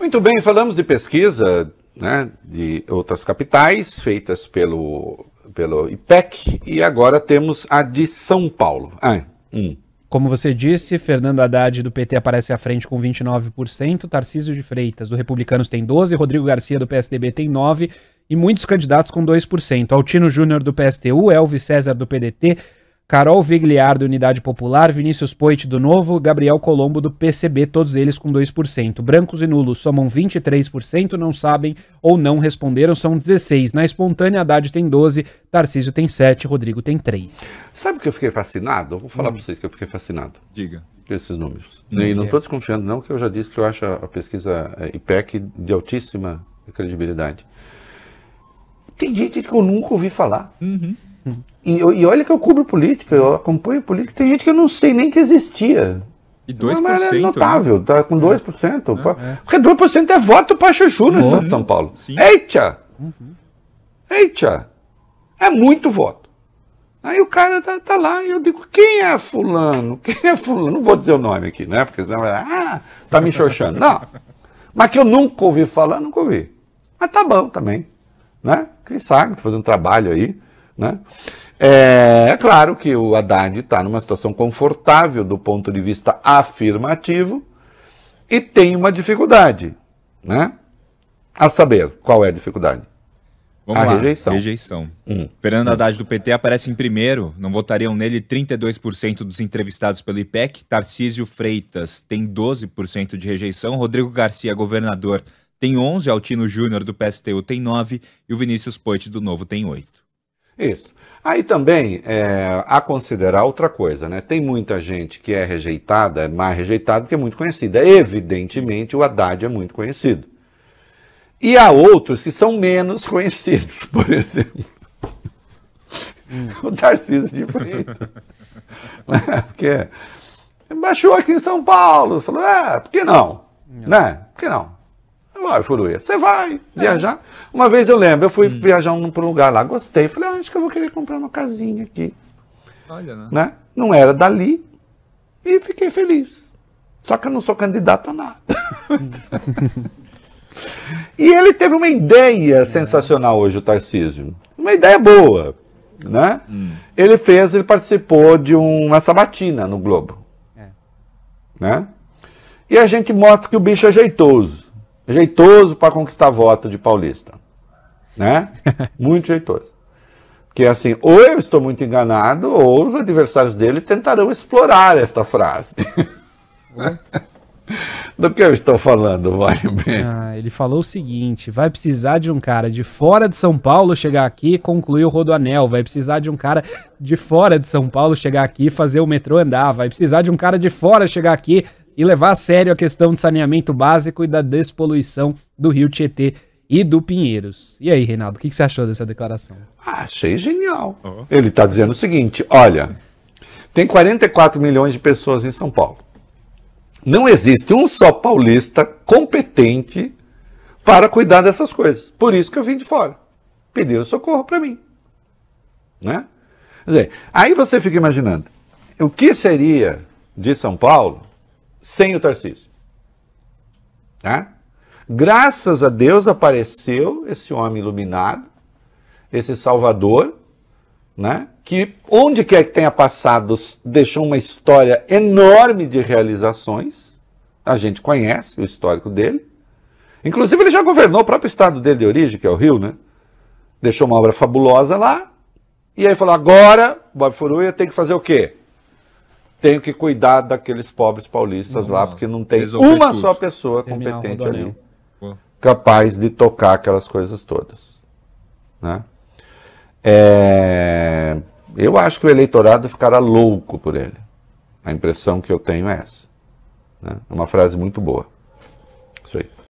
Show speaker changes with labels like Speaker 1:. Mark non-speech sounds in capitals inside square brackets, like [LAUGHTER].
Speaker 1: Muito bem, falamos de pesquisa né, de outras capitais feitas pelo, pelo IPEC e agora temos a de São Paulo. Ah, hum.
Speaker 2: Como você disse, Fernando Haddad do PT aparece à frente com 29%, Tarcísio de Freitas do Republicanos tem 12%, Rodrigo Garcia do PSDB tem 9% e muitos candidatos com 2%. Altino Júnior do PSTU, Elvis César do PDT, Carol Vigliar, do Unidade Popular, Vinícius Poit, do Novo, Gabriel Colombo, do PCB, todos eles com 2%. Brancos e nulos somam 23%, não sabem ou não responderam, são 16%. Na espontânea, Haddad tem 12%, Tarcísio tem 7%, Rodrigo tem 3%.
Speaker 1: Sabe o que eu fiquei fascinado? vou falar hum. para vocês que eu fiquei fascinado. Diga. Com esses números. Hum, e não estou é. desconfiando não, que eu já disse que eu acho a pesquisa eh, IPEC de altíssima credibilidade. Tem gente que eu nunca ouvi falar. Uhum. Hum. E, e olha que eu cubro política, eu acompanho política, tem gente que eu não sei nem que existia. E 2%. Mas é né? notável, né? tá com 2%. É, é, é. Porque 2% é voto para chuchu no uhum. estado de São Paulo. Sim. Eita! Uhum. Eita! É muito voto. Aí o cara tá, tá, lá e eu digo, quem é fulano? Quem é fulano? Não vou dizer o nome aqui, né? Porque senão, ah, tá me xoxando. Não. Mas que eu nunca ouvi falar, nunca ouvi. Mas tá bom também, né? Quem sabe, fazer um trabalho aí. Né? É, é claro que o Haddad está numa situação confortável do ponto de vista afirmativo e tem uma dificuldade, né? A saber qual é a dificuldade. Vamos a lá. rejeição. Rejeição.
Speaker 2: Hum. Fernando hum. Haddad do PT aparece em primeiro, não votariam nele 32% dos entrevistados pelo IPEC. Tarcísio Freitas tem 12% de rejeição. Rodrigo Garcia, governador, tem 11%. Altino Júnior do PSTU tem 9%. E o Vinícius Poit do Novo tem 8%.
Speaker 1: Isso. Aí também é, a considerar outra coisa, né? Tem muita gente que é rejeitada, é mais rejeitada que é muito conhecida. Evidentemente, o Haddad é muito conhecido. E há outros que são menos [LAUGHS] conhecidos, por exemplo. Hum. O Tarcísio de Freitas. Né? porque baixou aqui em São Paulo, falou, ah, por que não? não. Né? Por que não? Ó, Furuia, você vai é. viajar? Uma vez eu lembro, eu fui hum. viajar um, para um lugar lá, gostei. Falei, ah, acho que eu vou querer comprar uma casinha aqui. Olha, né? né? Não era dali e fiquei feliz. Só que eu não sou candidato a nada. [LAUGHS] e ele teve uma ideia é. sensacional hoje, o Tarcísio. Uma ideia boa, né? Hum. Ele fez, ele participou de uma sabatina no Globo. É. Né? E a gente mostra que o bicho é jeitoso jeitoso para conquistar voto de paulista. Né? [LAUGHS] Muito jeitoso. Porque assim, ou eu estou muito enganado, ou os adversários dele tentarão explorar esta frase. [LAUGHS] Do que eu estou falando, vale
Speaker 2: bem. Ah, ele falou o seguinte: vai precisar de um cara de fora de São Paulo chegar aqui e concluir o Rodoanel. Vai precisar de um cara de fora de São Paulo chegar aqui e fazer o metrô andar. Vai precisar de um cara de fora chegar aqui e levar a sério a questão de saneamento básico e da despoluição do rio Tietê e do Pinheiros. E aí, Reinaldo, o que, você achou dessa declaração? Ah, achei
Speaker 1: genial. Oh. Ele está dizendo o seguinte: olha, tem 44 milhões de pessoas em São Paulo. Não existe um só paulista competente para cuidar dessas coisas. Por isso que eu vim de fora. Pediram socorro para mim. Né? Dizer, aí você fica imaginando, o que seria de São Paulo sem o Tarcísio. Tá? Graças a Deus apareceu esse homem iluminado, esse salvador, né? que onde quer que tenha passado, deixou uma história enorme de realizações. A gente conhece o histórico dele. Inclusive, ele já governou o próprio estado dele de origem, que é o Rio, né? Deixou uma obra fabulosa lá. E aí falou: agora, Bob Furuia tem que fazer o quê? tenho que cuidar daqueles pobres paulistas não, lá, porque não tem uma tudo. só pessoa competente ali capaz de tocar aquelas coisas todas. Né? É... Eu acho que o eleitorado ficará louco por ele. A impressão que eu tenho é essa. Né? É uma frase muito boa.